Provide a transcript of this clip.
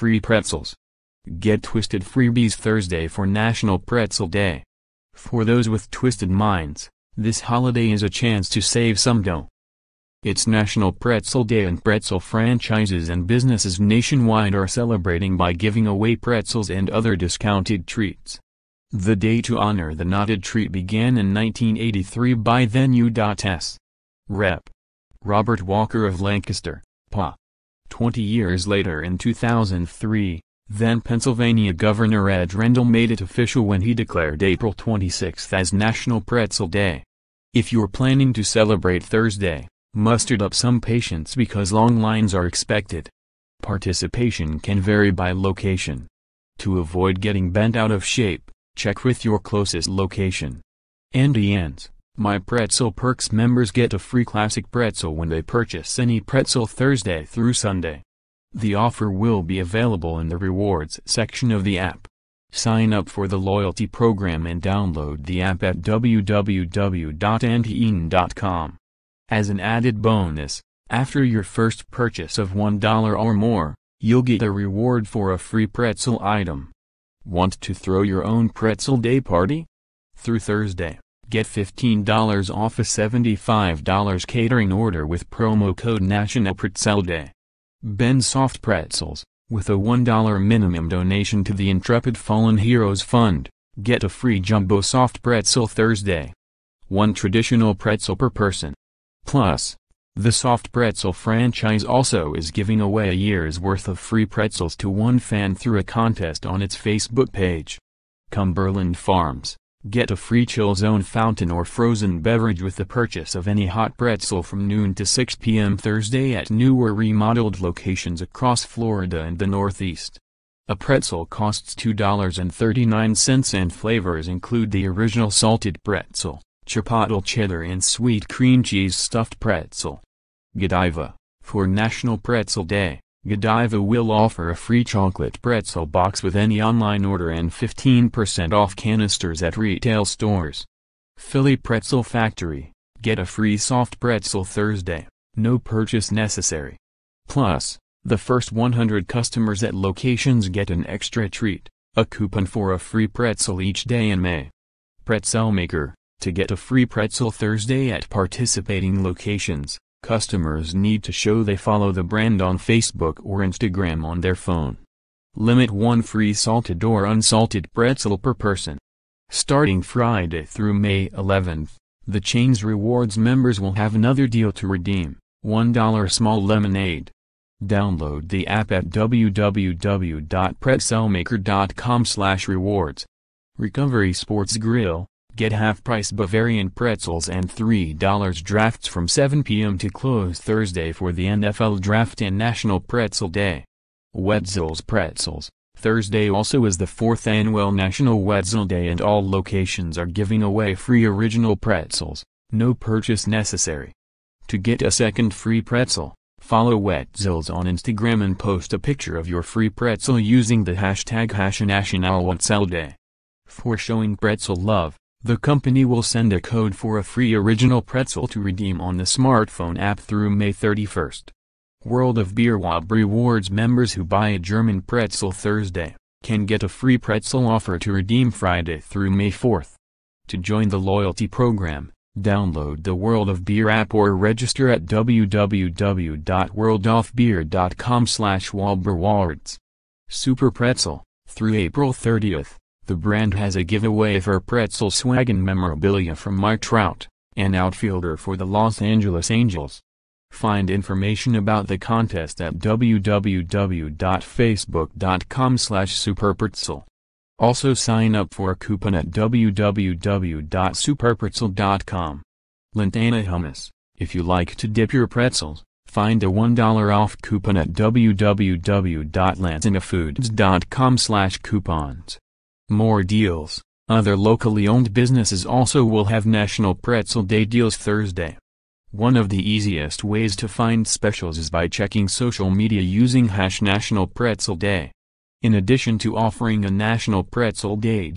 free pretzels. Get Twisted Freebies Thursday for National Pretzel Day. For those with twisted minds, this holiday is a chance to save some dough. It's National Pretzel Day and pretzel franchises and businesses nationwide are celebrating by giving away pretzels and other discounted treats. The day to honor the knotted treat began in 1983 by then U.S. Rep. Robert Walker of Lancaster, PA. Twenty years later in 2003, then Pennsylvania Governor Ed Rendell made it official when he declared April 26 as National Pretzel Day. If you're planning to celebrate Thursday, muster up some patience because long lines are expected. Participation can vary by location. To avoid getting bent out of shape, check with your closest location. Andy ends. My Pretzel Perks members get a free classic pretzel when they purchase any pretzel Thursday through Sunday. The offer will be available in the rewards section of the app. Sign up for the loyalty program and download the app at www.anteen.com. As an added bonus, after your first purchase of $1 or more, you'll get a reward for a free pretzel item. Want to throw your own pretzel day party? Through Thursday. Get $15 off a $75 catering order with promo code National Pretzel Day. Ben Soft Pretzels, with a $1 minimum donation to the Intrepid Fallen Heroes Fund, get a free Jumbo Soft Pretzel Thursday. One traditional pretzel per person. Plus, the Soft Pretzel franchise also is giving away a year's worth of free pretzels to one fan through a contest on its Facebook page. Cumberland Farms Get a free Chill Zone fountain or frozen beverage with the purchase of any hot pretzel from noon to 6 p.m. Thursday at new or remodeled locations across Florida and the Northeast. A pretzel costs $2.39 and flavors include the original salted pretzel, chipotle cheddar and sweet cream cheese stuffed pretzel. Godiva, for National Pretzel Day. Godiva will offer a free chocolate pretzel box with any online order and 15% off canisters at retail stores. Philly Pretzel Factory, get a free soft pretzel Thursday, no purchase necessary. Plus, the first 100 customers at locations get an extra treat, a coupon for a free pretzel each day in May. Pretzel Maker, to get a free pretzel Thursday at participating locations. Customers need to show they follow the brand on Facebook or Instagram on their phone. Limit one free salted or unsalted pretzel per person. Starting Friday through May 11th, the chain's rewards members will have another deal to redeem, $1 small lemonade. Download the app at www.pretzelmaker.com rewards. Recovery Sports Grill Get half-price Bavarian pretzels and $3 drafts from 7 p.m. to close Thursday for the NFL Draft and National Pretzel Day. Wetzel's Pretzels Thursday also is the fourth annual National Wetzel Day and all locations are giving away free original pretzels, no purchase necessary. To get a second free pretzel, follow Wetzel's on Instagram and post a picture of your free pretzel using the hashtag #NationalWetzelDay. For showing pretzel love, the company will send a code for a free original pretzel to redeem on the smartphone app through May 31. World of Beer Wab rewards members who buy a German pretzel Thursday, can get a free pretzel offer to redeem Friday through May 4th. To join the loyalty program, download the World of Beer app or register at www.worldofbeer.com slash Super Pretzel, through April 30th. The brand has a giveaway for pretzel swag and memorabilia from Mike Trout, an outfielder for the Los Angeles Angels. Find information about the contest at www.facebook.com slash superpretzel. Also sign up for a coupon at www.superpretzel.com. Lintana Hummus, if you like to dip your pretzels, find a $1 off coupon at www.lantanafoods.com slash coupons. More deals. Other locally owned businesses also will have National Pretzel Day deals Thursday. One of the easiest ways to find specials is by checking social media using hash National Pretzel Day. In addition to offering a National Pretzel Day